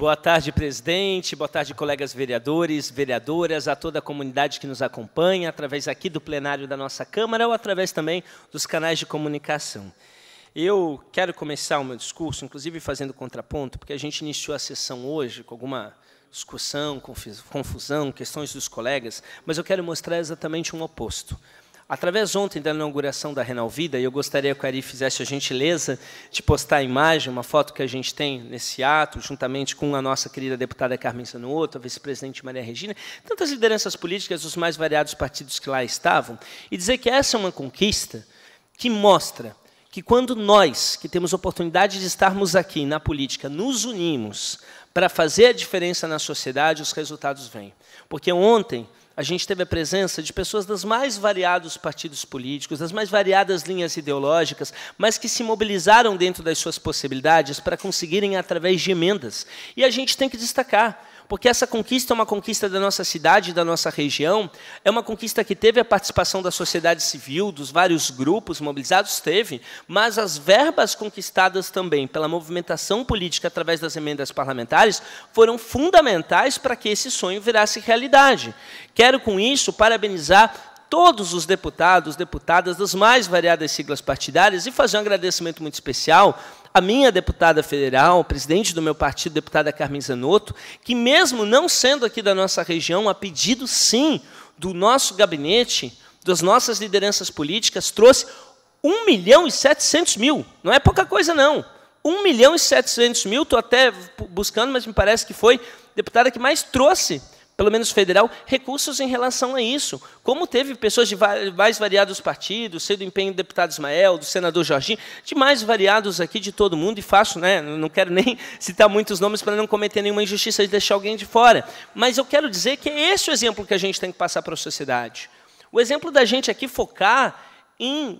Boa tarde, presidente. Boa tarde, colegas vereadores, vereadoras, a toda a comunidade que nos acompanha, através aqui do plenário da nossa Câmara ou através também dos canais de comunicação. Eu quero começar o meu discurso, inclusive fazendo contraponto, porque a gente iniciou a sessão hoje com alguma discussão, confusão, questões dos colegas, mas eu quero mostrar exatamente um oposto. Através ontem da inauguração da Renal Vida, eu gostaria que o Ari fizesse a gentileza de postar a imagem, uma foto que a gente tem nesse ato, juntamente com a nossa querida deputada Carmen Sanuoto, a vice-presidente Maria Regina, tantas lideranças políticas dos mais variados partidos que lá estavam, e dizer que essa é uma conquista que mostra que quando nós, que temos oportunidade de estarmos aqui na política, nos unimos para fazer a diferença na sociedade, os resultados vêm. Porque ontem, a gente teve a presença de pessoas das mais variados partidos políticos, das mais variadas linhas ideológicas, mas que se mobilizaram dentro das suas possibilidades para conseguirem através de emendas. E a gente tem que destacar porque essa conquista é uma conquista da nossa cidade, da nossa região, é uma conquista que teve a participação da sociedade civil, dos vários grupos mobilizados, teve, mas as verbas conquistadas também pela movimentação política através das emendas parlamentares foram fundamentais para que esse sonho virasse realidade. Quero, com isso, parabenizar todos os deputados, deputadas das mais variadas siglas partidárias e fazer um agradecimento muito especial à minha deputada federal, presidente do meu partido, deputada Carmen Zanotto, que mesmo não sendo aqui da nossa região, a pedido sim do nosso gabinete, das nossas lideranças políticas, trouxe 1 milhão e 700 mil. Não é pouca coisa, não. 1 milhão e 700 mil, estou até buscando, mas me parece que foi a deputada que mais trouxe pelo menos federal, recursos em relação a isso. Como teve pessoas de mais variados partidos, sendo empenho do deputado Ismael, do senador Jorginho, de mais variados aqui de todo mundo, e faço, né, não quero nem citar muitos nomes para não cometer nenhuma injustiça e deixar alguém de fora. Mas eu quero dizer que é esse o exemplo que a gente tem que passar para a sociedade. O exemplo da gente aqui focar em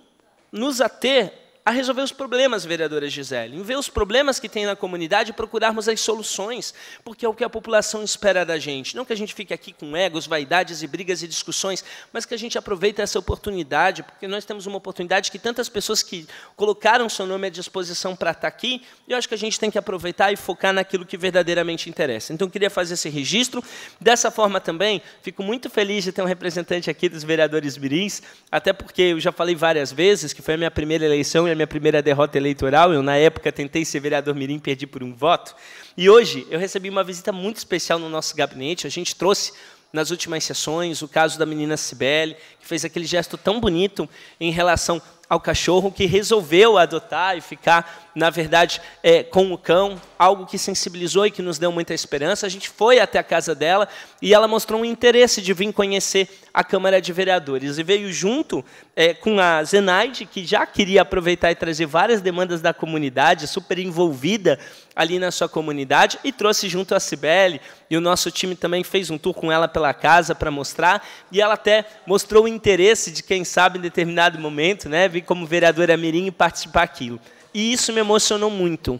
nos ater a resolver os problemas, vereadora Gisele, em ver os problemas que tem na comunidade e procurarmos as soluções, porque é o que a população espera da gente. Não que a gente fique aqui com egos, vaidades e brigas e discussões, mas que a gente aproveite essa oportunidade, porque nós temos uma oportunidade que tantas pessoas que colocaram seu nome à disposição para estar aqui, e eu acho que a gente tem que aproveitar e focar naquilo que verdadeiramente interessa. Então, eu queria fazer esse registro. Dessa forma também, fico muito feliz de ter um representante aqui dos vereadores mirins, até porque eu já falei várias vezes que foi a minha primeira eleição foi é a minha primeira derrota eleitoral. Eu, na época, tentei ser vereador Mirim, perdi por um voto. E hoje eu recebi uma visita muito especial no nosso gabinete. A gente trouxe nas últimas sessões o caso da menina Cibele, que fez aquele gesto tão bonito em relação ao cachorro que resolveu adotar e ficar, na verdade, é, com o cão, algo que sensibilizou e que nos deu muita esperança. A gente foi até a casa dela e ela mostrou um interesse de vir conhecer a Câmara de Vereadores e veio junto é, com a Zenaide, que já queria aproveitar e trazer várias demandas da comunidade, super envolvida ali na sua comunidade, e trouxe junto a Cibele, e o nosso time também fez um tour com ela pela casa para mostrar, e ela até mostrou o interesse de, quem sabe, em determinado momento, né, vir como vereadora Mirim e participar daquilo. E isso me emocionou muito.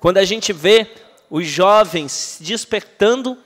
Quando a gente vê os jovens despertando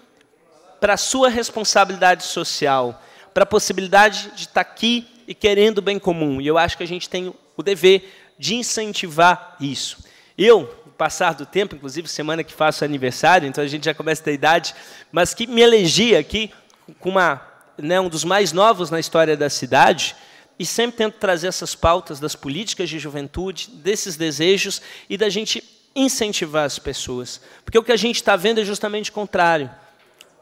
para a sua responsabilidade social, para a possibilidade de estar tá aqui e querendo o bem comum. E eu acho que a gente tem o dever de incentivar isso. Eu, no passar do tempo, inclusive semana que faço aniversário, então a gente já começa da idade, mas que me elegi aqui com uma, né, um dos mais novos na história da cidade, e sempre tento trazer essas pautas das políticas de juventude, desses desejos e da gente incentivar as pessoas. Porque o que a gente está vendo é justamente o contrário.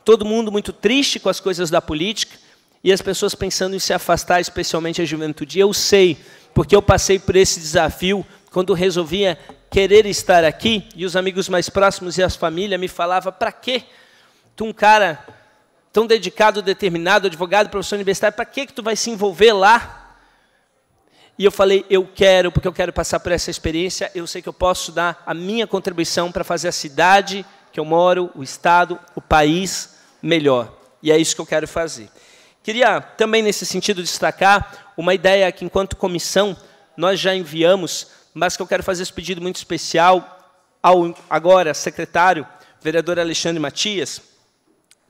Todo mundo muito triste com as coisas da política e as pessoas pensando em se afastar, especialmente a juventude. Eu sei, porque eu passei por esse desafio quando resolvia querer estar aqui e os amigos mais próximos e as famílias me falava para quê? Tu é um cara tão dedicado, determinado, advogado, professor universitário, para que que tu vai se envolver lá? E eu falei, eu quero, porque eu quero passar por essa experiência, eu sei que eu posso dar a minha contribuição para fazer a cidade que eu moro, o estado, o país melhor. E é isso que eu quero fazer. Queria também, nesse sentido, destacar uma ideia que, enquanto comissão, nós já enviamos, mas que eu quero fazer esse pedido muito especial ao agora secretário, vereador Alexandre Matias,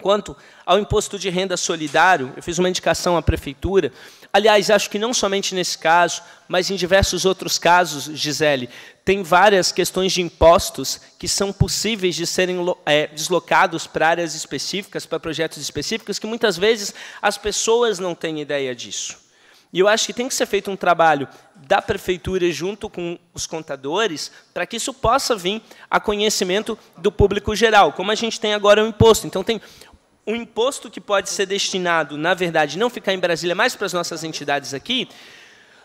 Quanto ao imposto de renda solidário, eu fiz uma indicação à prefeitura. Aliás, acho que não somente nesse caso, mas em diversos outros casos, Gisele, tem várias questões de impostos que são possíveis de serem é, deslocados para áreas específicas, para projetos específicos, que muitas vezes as pessoas não têm ideia disso. E eu acho que tem que ser feito um trabalho da prefeitura junto com os contadores para que isso possa vir a conhecimento do público geral, como a gente tem agora o imposto. Então, tem o imposto que pode ser destinado, na verdade, não ficar em Brasília, mais para as nossas entidades aqui.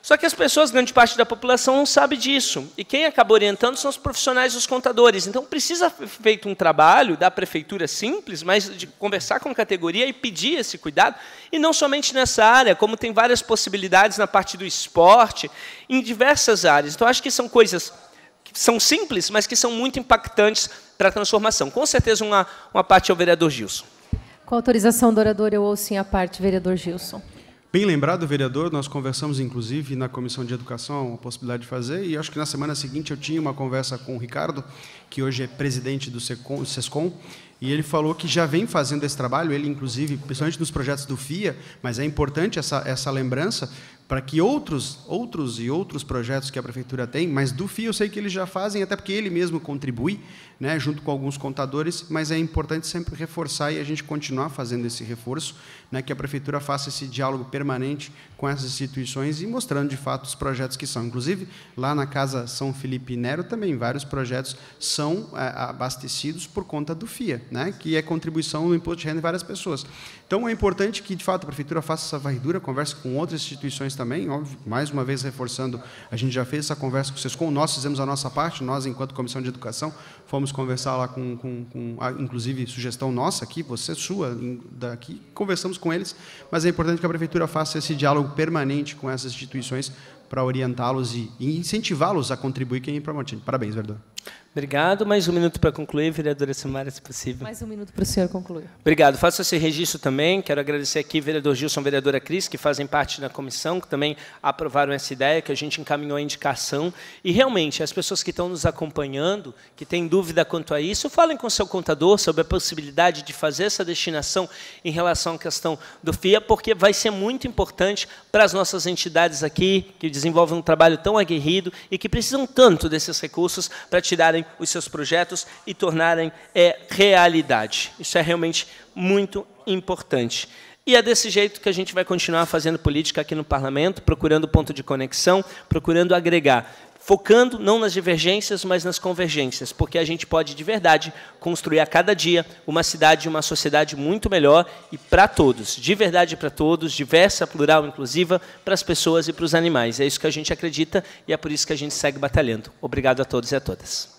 Só que as pessoas, grande parte da população, não sabe disso. E quem acaba orientando são os profissionais e os contadores. Então, precisa ser feito um trabalho da prefeitura simples, mas de conversar com a categoria e pedir esse cuidado. E não somente nessa área, como tem várias possibilidades na parte do esporte, em diversas áreas. Então, acho que são coisas que são simples, mas que são muito impactantes para a transformação. Com certeza, uma, uma parte é o vereador Gilson. Com autorização do orador, eu ouço em a parte, vereador Gilson. Bem lembrado, vereador, nós conversamos inclusive na Comissão de Educação a possibilidade de fazer, e acho que na semana seguinte eu tinha uma conversa com o Ricardo, que hoje é presidente do SESCOM, e ele falou que já vem fazendo esse trabalho, ele inclusive, principalmente nos projetos do FIA, mas é importante essa, essa lembrança para que outros, outros e outros projetos que a prefeitura tem, mas do FII eu sei que eles já fazem, até porque ele mesmo contribui, né, junto com alguns contadores, mas é importante sempre reforçar e a gente continuar fazendo esse reforço, né, que a prefeitura faça esse diálogo permanente com essas instituições e mostrando de fato os projetos que são. Inclusive, lá na Casa São Felipe Nero também vários projetos são é, abastecidos por conta do FIA, né, que é contribuição no imposto de renda de várias pessoas. Então é importante que de fato a prefeitura faça essa varredura, converse com outras instituições também, óbvio, mais uma vez reforçando, a gente já fez essa conversa com vocês, com nós fizemos a nossa parte, nós, enquanto Comissão de Educação, fomos conversar lá com, com, com a, ah, inclusive, sugestão nossa aqui, você, sua, daqui, conversamos com eles, mas é importante que a Prefeitura faça esse diálogo permanente com essas instituições para orientá-los e, e incentivá-los a contribuir para é importante. Parabéns, Verdão. Obrigado. Mais um minuto para concluir, vereadora Samara, se possível. Mais um minuto para o senhor concluir. Obrigado. Faço esse registro também. Quero agradecer aqui, vereador Gilson, vereadora Cris, que fazem parte da comissão, que também aprovaram essa ideia, que a gente encaminhou a indicação. E, realmente, as pessoas que estão nos acompanhando, que têm dúvida quanto a isso, falem com o seu contador sobre a possibilidade de fazer essa destinação em relação à questão do FIA, porque vai ser muito importante para as nossas entidades aqui, que desenvolvem um trabalho tão aguerrido e que precisam tanto desses recursos para tirarem os seus projetos e tornarem é, realidade. Isso é realmente muito importante. E é desse jeito que a gente vai continuar fazendo política aqui no parlamento, procurando ponto de conexão, procurando agregar focando não nas divergências, mas nas convergências, porque a gente pode de verdade construir a cada dia uma cidade e uma sociedade muito melhor e para todos, de verdade para todos, diversa, plural, inclusiva, para as pessoas e para os animais. É isso que a gente acredita e é por isso que a gente segue batalhando. Obrigado a todos e a todas.